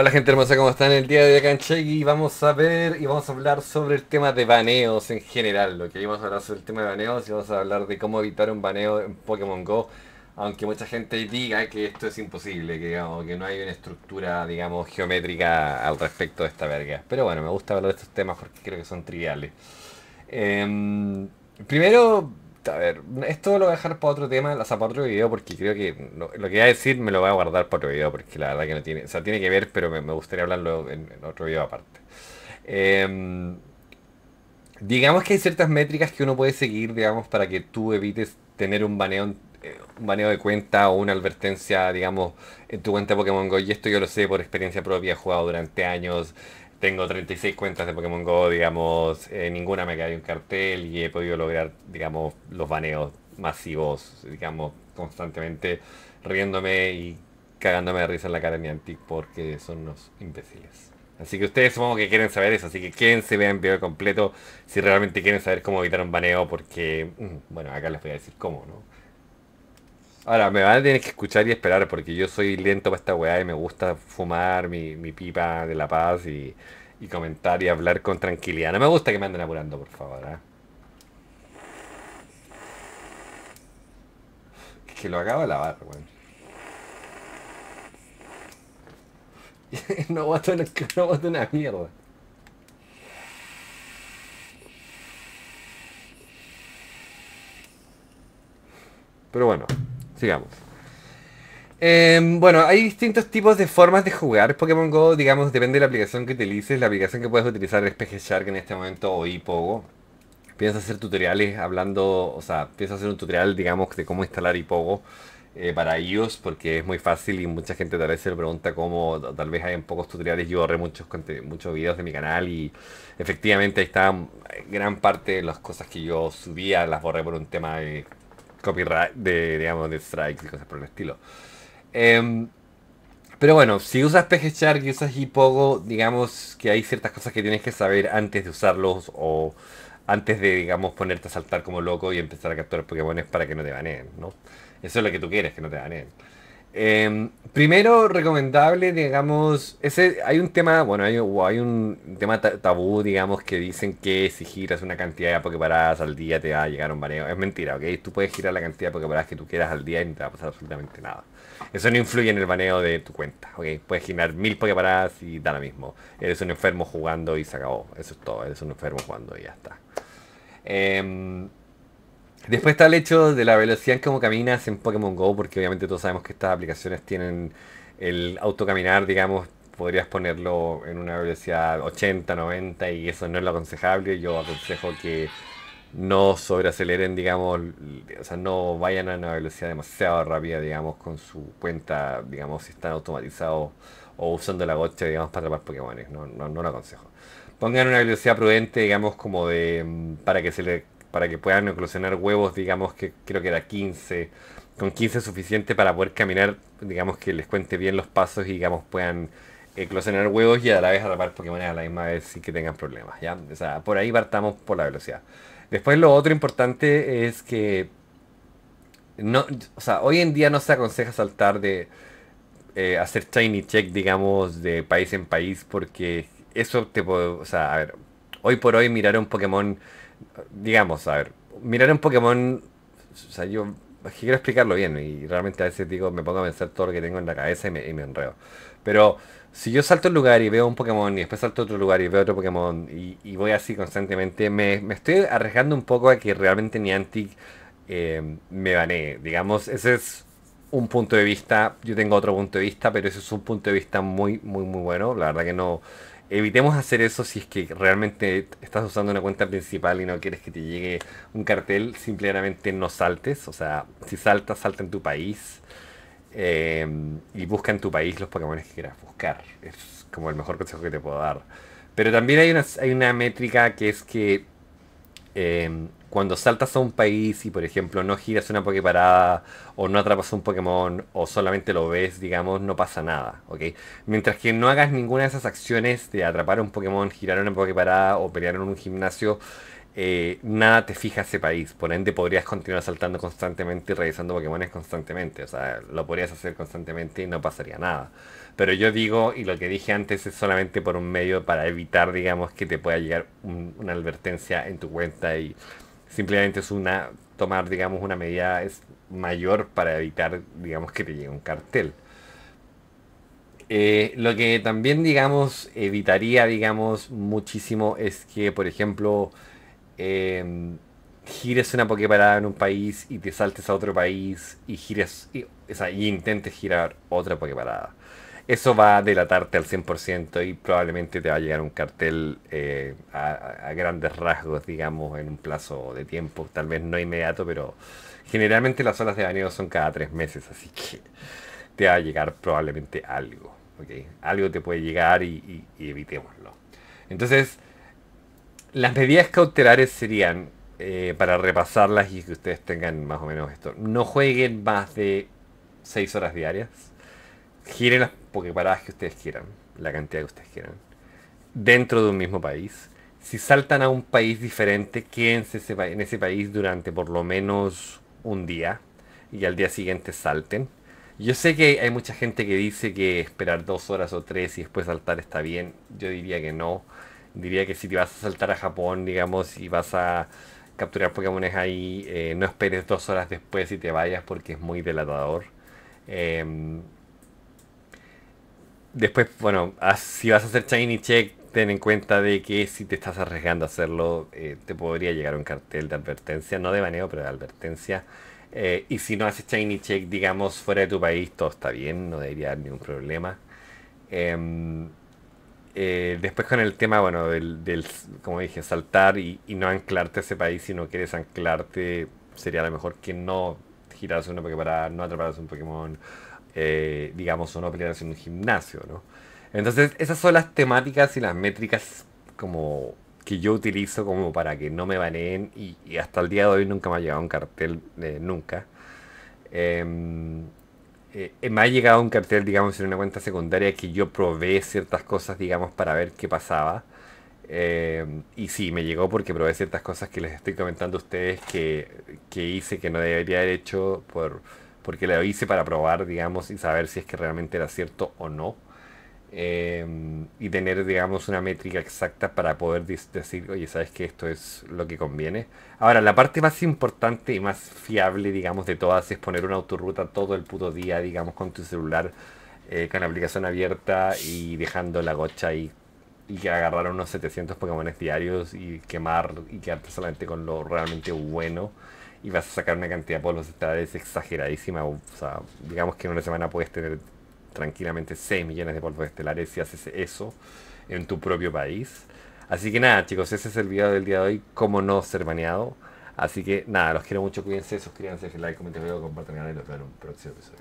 Hola gente hermosa, ¿cómo están? El día de hoy acá en Y vamos a ver y vamos a hablar sobre el tema de baneos en general. Lo que vamos a hablar sobre el tema de baneos y vamos a hablar de cómo evitar un baneo en Pokémon GO. Aunque mucha gente diga que esto es imposible, que, digamos, no hay una estructura, digamos, geométrica al respecto de esta verga. Pero bueno, me gusta hablar de estos temas porque creo que son triviales. Em, primero, a ver, esto lo voy a dejar para otro tema, o sea, para otro video, porque creo que lo, que voy a decir me lo voy a guardar para otro video, porque la verdad que no tiene, o sea, tiene que ver, pero me, gustaría hablarlo en, otro video aparte. Em, digamos que hay ciertas métricas que uno puede seguir, digamos, para que tú evites tener un baneo, eh, un baneo de cuenta o una advertencia, digamos, en tu cuenta de Pokémon Go. Y esto yo lo sé por experiencia propia, he jugado durante años, tengo 36 cuentas de Pokémon Go, digamos, ninguna me ha quedado un cartel y he podido lograr, digamos, los baneos masivos, digamos, constantemente riéndome y cagándome de risa en la cara de Niantic porque son unos imbéciles. Así que ustedes supongo que quieren saber eso, así que quédense, vean video completo si realmente quieren saber cómo evitar un baneo porque, mm, bueno, acá les voy a decir cómo, ¿no? Ahora, me van a tener que escuchar y esperar porque yo soy lento para esta weá y me gusta fumar mi, pipa de La Paz y, comentar y hablar con tranquilidad. No me gusta que me anden apurando, por favor. ¿eh? Es que lo acabo de lavar, weón. no voto una, no una mierda. Pero bueno sigamos. Em, bueno, hay distintos tipos de formas de jugar Pokémon GO, digamos, depende de la aplicación que utilices. La aplicación que puedes utilizar es PG Shark en este momento o Ipogo. Pienso hacer tutoriales hablando, o sea, pienso hacer un tutorial, digamos, de cómo instalar Ipogo eh, para iOS porque es muy fácil y mucha gente tal vez se lo pregunta cómo, tal vez hay en pocos tutoriales, yo borré muchos, muchos videos de mi canal y efectivamente ahí está eh, gran parte de las cosas que yo subía, las borré por un tema de copyright, de, digamos, de strikes y cosas por el estilo. Em, pero bueno, si usas Shark y usas Hipogo, digamos que hay ciertas cosas que tienes que saber antes de usarlos o antes de, digamos, ponerte a saltar como loco y empezar a capturar Pokémones para que no te baneen, ¿no? Eso es lo que tú quieres, que no te baneen. Em, primero, recomendable, digamos, ese, hay un tema, bueno, hay, un tema tabú, digamos, que dicen que si giras una cantidad de pokeparadas al día te va a llegar un baneo. Es mentira, ¿ok? Tú puedes girar la cantidad de pokeparadas que tú quieras al día y no te va a pasar absolutamente nada. Eso no influye en el baneo de tu cuenta, ¿ok? Puedes girar mil pokeparadas y da lo mismo. Eres un enfermo jugando y se acabó. Eso es todo, eres un enfermo jugando y ya está. Em, Después está el hecho de la velocidad en cómo caminas en Pokémon Go, porque obviamente todos sabemos que estas aplicaciones tienen el autocaminar, digamos, podrías ponerlo en una velocidad 80, 90 y eso no es lo aconsejable. Yo aconsejo que no sobreaceleren, digamos, o sea, no vayan a una velocidad demasiado rápida, digamos, con su cuenta, digamos, si están automatizados o usando la gocha, digamos, para atrapar Pokémon. No, no, no lo aconsejo. Pongan una velocidad prudente, digamos, como de mm, para que se le para que puedan eclosionar huevos, digamos que creo que era 15. Con 15 suficiente para poder caminar, digamos que les cuente bien los pasos y digamos puedan eclosionar huevos y a la vez atrapar Pokémon a la misma vez sin que tengan problemas, ¿ya? O sea, por ahí partamos por la velocidad. Después lo otro importante es que no, o sea, hoy en día no se aconseja saltar de eh, hacer tiny check, digamos, de país en país porque eso te puede, o sea, a ver, hoy por hoy mirar un Pokémon, digamos, a ver, mirar un Pokémon, o sea, yo quiero explicarlo bien y realmente a veces digo, me pongo a pensar todo lo que tengo en la cabeza y me, enredo. Pero si yo salto un lugar y veo un Pokémon y después salto a otro lugar y veo otro Pokémon y, voy así constantemente, me, estoy arriesgando un poco a que realmente Niantic eh, me banee. Digamos, ese es un punto de vista, yo tengo otro punto de vista, pero ese es un punto de vista muy, muy, muy bueno. La verdad que no evitemos hacer eso si es que realmente estás usando una cuenta principal y no quieres que te llegue un cartel, simplemente no saltes. O sea, si saltas, salta en tu país. Eh, y busca en tu país los Pokémon que quieras buscar. Es como el mejor consejo que te puedo dar. Pero también hay una, hay una métrica que es que Em, cuando saltas a un país y, por ejemplo, no giras una Poképarada o no atrapas un Pokémon o solamente lo ves, digamos, no pasa nada, ¿ok? Mientras que no hagas ninguna de esas acciones de atrapar un Pokémon, girar una Poképarada o pelear en un gimnasio, eh, nada te fija ese país. Por ende, podrías continuar saltando constantemente y revisando Pokémones constantemente. O sea, lo podrías hacer constantemente y no pasaría nada. Pero yo digo, y lo que dije antes es solamente por un medio para evitar, digamos, que te pueda llegar una advertencia en tu cuenta y simplemente es una tomar, digamos, una medida es mayor para evitar, digamos, que te llegue un cartel. Eh, lo que también, digamos, evitaría, digamos, muchísimo es que, por ejemplo, Em, gires una Poképarada en un país y te saltes a otro país y gires, y, o sea, y intentes girar otra Poképarada. Eso va a delatarte al 100% y probablemente te va a llegar un cartel eh, a, grandes rasgos, digamos, en un plazo de tiempo, tal vez no inmediato, pero generalmente las olas de baneo son cada tres meses, así que te va a llegar probablemente algo. Algo te puede llegar y, y, y evitémoslo. Entonces, las medidas cautelares serían, eh, para repasarlas y que ustedes tengan más o menos esto, no jueguen más de 6 horas diarias, giren las pokeparadas que ustedes quieran, la cantidad que ustedes quieran, dentro de un mismo país. Si saltan a un país diferente, quédense en ese país durante por lo menos un día y al día siguiente salten. Yo sé que hay mucha gente que dice que esperar dos horas o tres y después saltar está bien. Yo diría que no diría que si te vas a saltar a Japón, digamos, y vas a capturar Pokémones ahí, eh, no esperes dos horas después y te vayas porque es muy delatador. Em, después, bueno, si vas a hacer Shiny Check, ten en cuenta de que si te estás arriesgando a hacerlo, eh, te podría llegar un cartel de advertencia, no de baneo, pero de advertencia. Eh, y si no haces Shiny Check, digamos, fuera de tu país, todo está bien, no debería haber ningún problema. Em, eh, después con el tema, bueno, del, como dije, saltar y, no anclarte a ese país si no quieres anclarte, sería lo mejor que no girarse una para no atraparse un Pokémon, eh, digamos, o no pelearse en un gimnasio, ¿no? Entonces, esas son las temáticas y las métricas como que yo utilizo como para que no me baneen y, hasta el día de hoy nunca me ha llegado un cartel, nunca. Em, eh, eh, me ha llegado un cartel, digamos, en una cuenta secundaria que yo probé ciertas cosas, digamos, para ver qué pasaba. Eh, y sí, me llegó porque probé ciertas cosas que les estoy comentando a ustedes que, hice, que no debería haber hecho, porque lo hice para probar, digamos, y saber si es que realmente era cierto o no. Em, y tener, digamos, una métrica exacta para poder decir, oye, sabes que esto es lo que conviene. Ahora, la parte más importante y más fiable, digamos, de todas es poner una autorruta todo el puto día, digamos, con tu celular, eh, con la aplicación abierta y dejando la gocha ahí. Y, agarrar unos 700 Pokémones diarios y quemar y quedarte solamente con lo realmente bueno y vas a sacar una cantidad de los estelares exageradísima. O sea, digamos que en una semana puedes tener tranquilamente 6 millones de polvos estelares si haces eso en tu propio país. Así que nada, chicos, ese es el video del día de hoy, como no ser baneado. Así que nada, los quiero mucho, cuídense, suscríbanse, like, comenten, compartan y nos vemos en un próximo episodio.